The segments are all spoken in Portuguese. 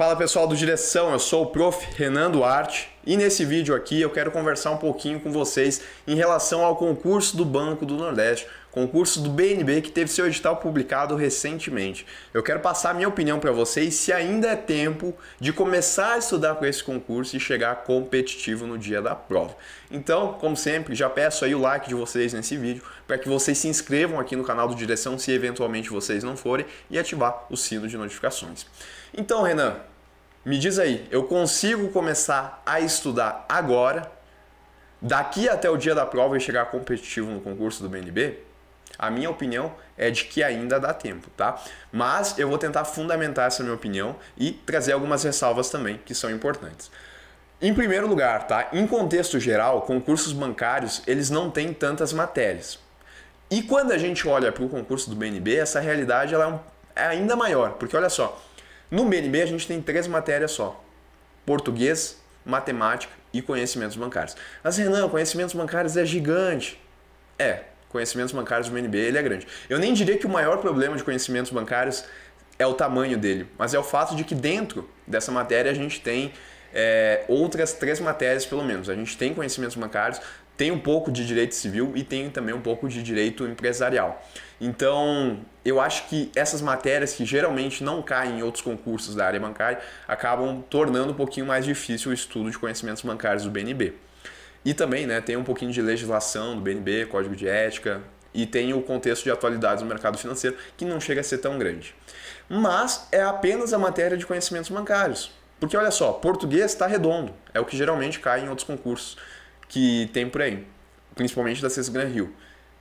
Fala pessoal do Direção, eu sou o Prof. Renan Duarte e nesse vídeo aqui eu quero conversar um pouquinho com vocês em relação ao concurso do Banco do Nordeste, concurso do BNB que teve seu edital publicado recentemente. Eu quero passar minha opinião para vocês se ainda é tempo de começar a estudar para esse concurso e chegar competitivo no dia da prova. Então, como sempre, já peço aí o like de vocês nesse vídeo para que vocês se inscrevam aqui no canal do Direção se eventualmente vocês não forem e ativar o sino de notificações. Então, Renan, me diz aí, eu consigo começar a estudar agora, daqui até o dia da prova e chegar competitivo no concurso do BNB? A minha opinião é de que ainda dá tempo, tá? Mas eu vou tentar fundamentar essa minha opinião e trazer algumas ressalvas também que são importantes. Em primeiro lugar, tá? Em contexto geral, concursos bancários, eles não têm tantas matérias. E quando a gente olha para o concurso do BNB, essa realidade ela é, é ainda maior, porque olha só, no BNB a gente tem três matérias só: português, matemática e conhecimentos bancários. Mas Renan, conhecimentos bancários é gigante. É, conhecimentos bancários do BNB ele é grande. Eu nem diria que o maior problema de conhecimentos bancários é o tamanho dele, mas é o fato de que dentro dessa matéria a gente tem é, outras três matérias pelo menos. A gente tem conhecimentos bancários, tem um pouco de direito civil e tem também um pouco de direito empresarial. Então, eu acho que essas matérias que geralmente não caem em outros concursos da área bancária acabam tornando um pouquinho mais difícil o estudo de conhecimentos bancários do BNB. E também né, tem um pouquinho de legislação do BNB, código de ética, e tem o contexto de atualidades do mercado financeiro, que não chega a ser tão grande. Mas é apenas a matéria de conhecimentos bancários. Porque olha só, português está redondo, é o que geralmente cai em outros concursos que tem por aí, principalmente da Cesco Gran Rio.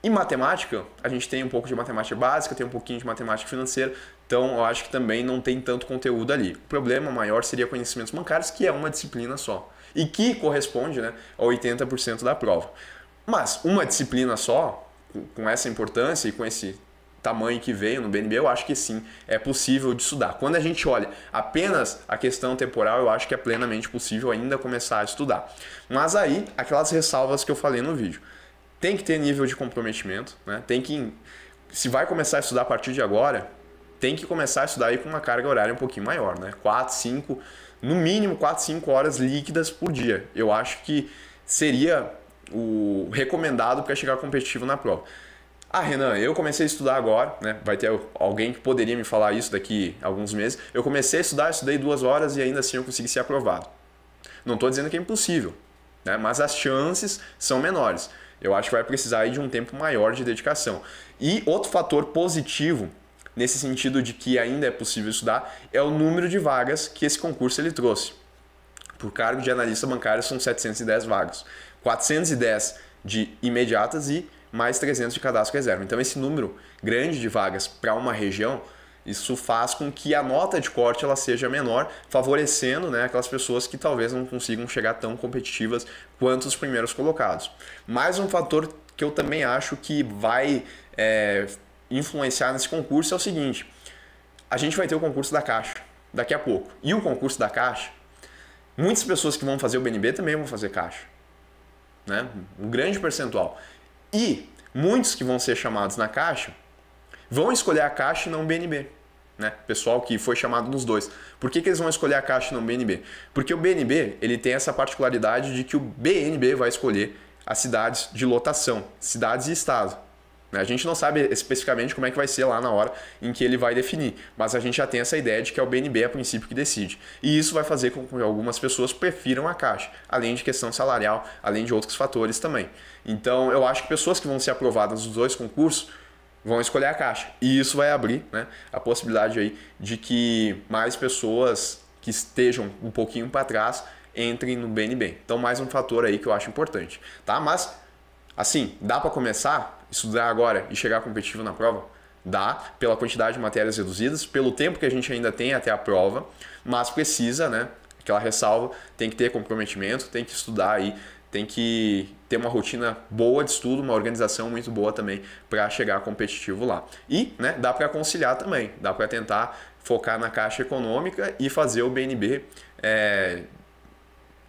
Em matemática, a gente tem um pouco de matemática básica, tem um pouquinho de matemática financeira, então eu acho que também não tem tanto conteúdo ali. O problema maior seria conhecimentos bancários, que é uma disciplina só e que corresponde né, a 80% da prova. Mas uma disciplina só, com essa importância e com esse tamanho que veio no BNB, eu acho que sim, é possível de estudar. Quando a gente olha apenas a questão temporal, eu acho que é plenamente possível ainda começar a estudar. Mas aí, aquelas ressalvas que eu falei no vídeo. Tem que ter nível de comprometimento, né? Tem que se vai começar a estudar a partir de agora, tem que começar a estudar aí com uma carga horária um pouquinho maior, né? 4, 5, no mínimo 4, 5 horas líquidas por dia. Eu acho que seria o recomendado para chegar competitivo na prova. Ah, Renan, eu comecei a estudar agora, né? Vai ter alguém que poderia me falar isso daqui a alguns meses. Eu comecei a estudar, estudei duas horas e ainda assim eu consegui ser aprovado. Não estou dizendo que é impossível, né? mas as chances são menores. Eu acho que vai precisar de um tempo maior de dedicação. E outro fator positivo nesse sentido de que ainda é possível estudar é o número de vagas que esse concurso ele trouxe. Por cargo de analista bancário são 710 vagas, 410 de imediatas e mais 300 de cadastro reserva. Então, esse número grande de vagas para uma região, isso faz com que a nota de corte ela seja menor, favorecendo né, aquelas pessoas que talvez não consigam chegar tão competitivas quanto os primeiros colocados. Mais um fator que eu também acho que vai é, influenciar nesse concurso é o seguinte: a gente vai ter o concurso da Caixa daqui a pouco. E o concurso da Caixa, muitas pessoas que vão fazer o BNB também vão fazer Caixa. Né? Um grande percentual. E muitos que vão ser chamados na Caixa vão escolher a Caixa e não o BNB. Né? Pessoal que foi chamado nos dois. Por que, que eles vão escolher a Caixa e não o BNB? Porque o BNB ele tem essa particularidade de que o BNB vai escolher as cidades de lotação, cidades e estado. A gente não sabe especificamente como é que vai ser lá na hora em que ele vai definir, mas a gente já tem essa ideia de que é o BNB a princípio que decide. E isso vai fazer com que algumas pessoas prefiram a Caixa, além de questão salarial, além de outros fatores também. Então, eu acho que pessoas que vão ser aprovadas nos dois concursos vão escolher a Caixa. E isso vai abrir né, a possibilidade aí de que mais pessoas que estejam um pouquinho para trás entrem no BNB. Então, mais um fator aí que eu acho importante, tá? Mas assim, dá para começar estudar agora e chegar competitivo na prova? Dá, pela quantidade de matérias reduzidas, pelo tempo que a gente ainda tem até a prova, mas precisa, né? Aquela ressalva, tem que ter comprometimento, tem que estudar aí, tem que ter uma rotina boa de estudo, uma organização muito boa também para chegar competitivo lá. E, né, dá para conciliar também, dá para tentar focar na caixa econômica e fazer o BNB é,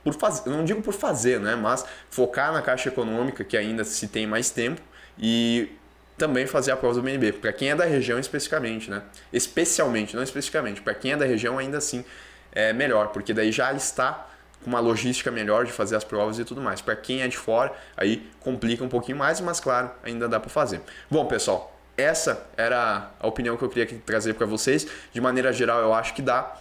por fazer, não digo por fazer, né, mas focar na Caixa Econômica, que ainda se tem mais tempo, e também fazer a prova do BNB, para quem é da região especificamente, né? Especialmente, não especificamente, para quem é da região ainda assim é melhor, porque daí já está com uma logística melhor de fazer as provas e tudo mais. Para quem é de fora, aí complica um pouquinho mais, mas claro, ainda dá para fazer. Bom, pessoal, essa era a opinião que eu queria trazer para vocês. De maneira geral, eu acho que dá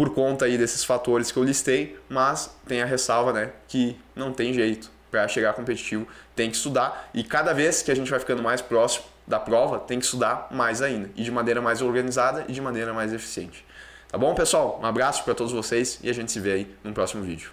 por conta aí desses fatores que eu listei, mas tem a ressalva, né, que não tem jeito para chegar competitivo, tem que estudar e cada vez que a gente vai ficando mais próximo da prova, tem que estudar mais ainda e de maneira mais organizada e de maneira mais eficiente. Tá bom, pessoal? Um abraço para todos vocês e a gente se vê aí no próximo vídeo.